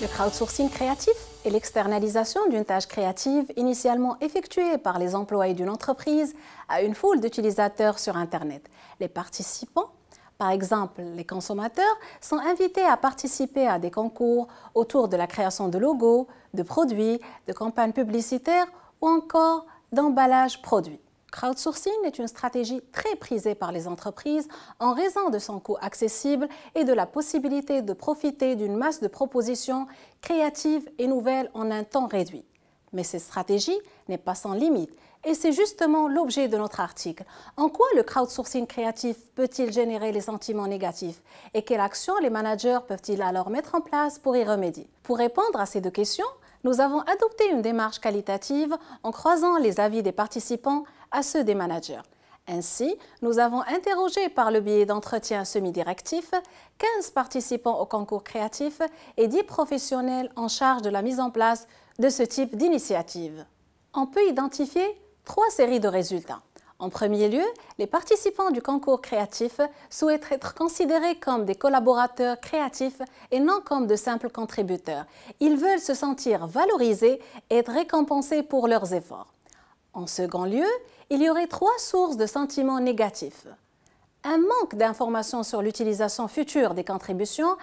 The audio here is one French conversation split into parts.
Le crowdsourcing créatif est l'externalisation d'une tâche créative initialement effectuée par les employés d'une entreprise à une foule d'utilisateurs sur Internet. Les participants, par exemple les consommateurs, sont invités à participer à des concours autour de la création de logos, de produits, de campagnes publicitaires ou encore d'emballages produits. Crowdsourcing est une stratégie très prisée par les entreprises en raison de son coût accessible et de la possibilité de profiter d'une masse de propositions créatives et nouvelles en un temps réduit. Mais cette stratégie n'est pas sans limite et c'est justement l'objet de notre article. En quoi le crowdsourcing créatif peut-il générer les sentiments négatifs et quelles actions les managers peuvent-ils alors mettre en place pour y remédier Pour répondre à ces deux questions, nous avons adopté une démarche qualitative en croisant les avis des participants à ceux des managers. Ainsi, nous avons interrogé par le biais d'entretiens semi-directifs 15 participants au concours créatif et 10 professionnels en charge de la mise en place de ce type d'initiative. On peut identifier trois séries de résultats. En premier lieu, les participants du concours créatif souhaitent être considérés comme des collaborateurs créatifs et non comme de simples contributeurs. Ils veulent se sentir valorisés et être récompensés pour leurs efforts. En second lieu, il y aurait trois sources de sentiments négatifs. Un manque d'informations sur l'utilisation future des contributions,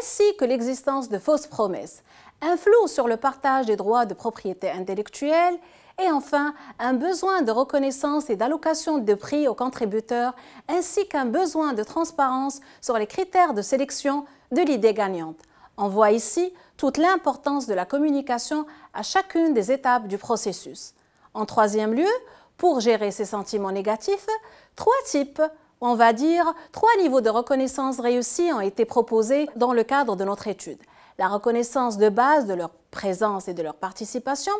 ainsi que l'existence de fausses promesses, un flou sur le partage des droits de propriété intellectuelle et enfin un besoin de reconnaissance et d'allocation de prix aux contributeurs ainsi qu'un besoin de transparence sur les critères de sélection de l'idée gagnante. On voit ici toute l'importance de la communication à chacune des étapes du processus. En troisième lieu, pour gérer ces sentiments négatifs, trois types, on va dire, trois niveaux de reconnaissance réussie ont été proposés dans le cadre de notre étude. La reconnaissance de base de leur présence et de leur participation,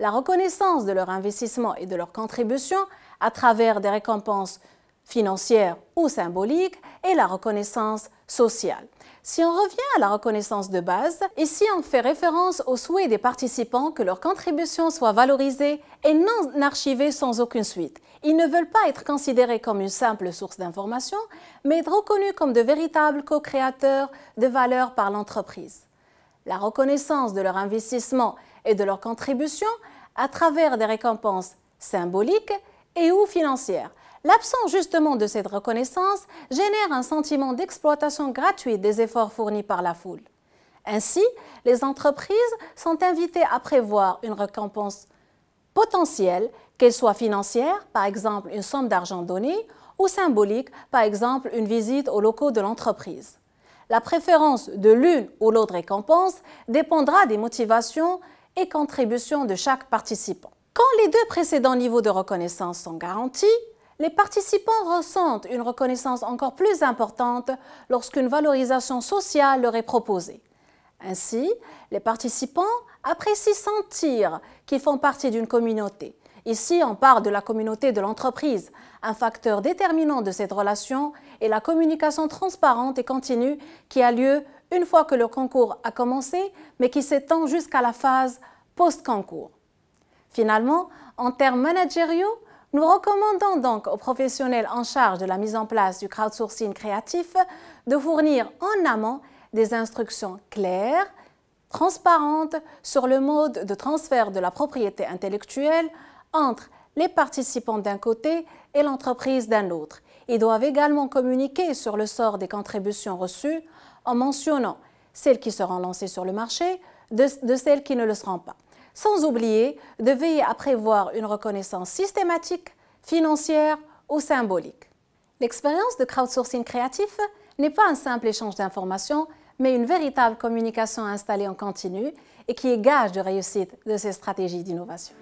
la reconnaissance de leur investissement et de leur contribution à travers des récompenses financière ou symbolique, et la reconnaissance sociale. Si on revient à la reconnaissance de base, ici on fait référence au souhait des participants que leur contribution soit valorisée et non archivée sans aucune suite. Ils ne veulent pas être considérés comme une simple source d'information, mais être reconnus comme de véritables co-créateurs de valeur par l'entreprise. La reconnaissance de leur investissement et de leur contribution à travers des récompenses symboliques et ou financières L'absence justement de cette reconnaissance génère un sentiment d'exploitation gratuite des efforts fournis par la foule. Ainsi, les entreprises sont invitées à prévoir une récompense potentielle, qu'elle soit financière, par exemple une somme d'argent donnée, ou symbolique, par exemple une visite aux locaux de l'entreprise. La préférence de l'une ou l'autre récompense dépendra des motivations et contributions de chaque participant. Quand les deux précédents niveaux de reconnaissance sont garantis, les participants ressentent une reconnaissance encore plus importante lorsqu'une valorisation sociale leur est proposée. Ainsi, les participants apprécient sentir qu'ils font partie d'une communauté. Ici, on parle de la communauté de l'entreprise. Un facteur déterminant de cette relation est la communication transparente et continue qui a lieu une fois que le concours a commencé, mais qui s'étend jusqu'à la phase post-concours. Finalement, en termes managériaux, nous recommandons donc aux professionnels en charge de la mise en place du crowdsourcing créatif de fournir en amont des instructions claires, transparentes sur le mode de transfert de la propriété intellectuelle entre les participants d'un côté et l'entreprise d'un autre. Ils doivent également communiquer sur le sort des contributions reçues en mentionnant celles qui seront lancées sur le marché de, celles qui ne le seront pas sans oublier de veiller à prévoir une reconnaissance systématique, financière ou symbolique. L'expérience de crowdsourcing créatif n'est pas un simple échange d'informations, mais une véritable communication installée en continu et qui est gage de réussite de ces stratégies d'innovation.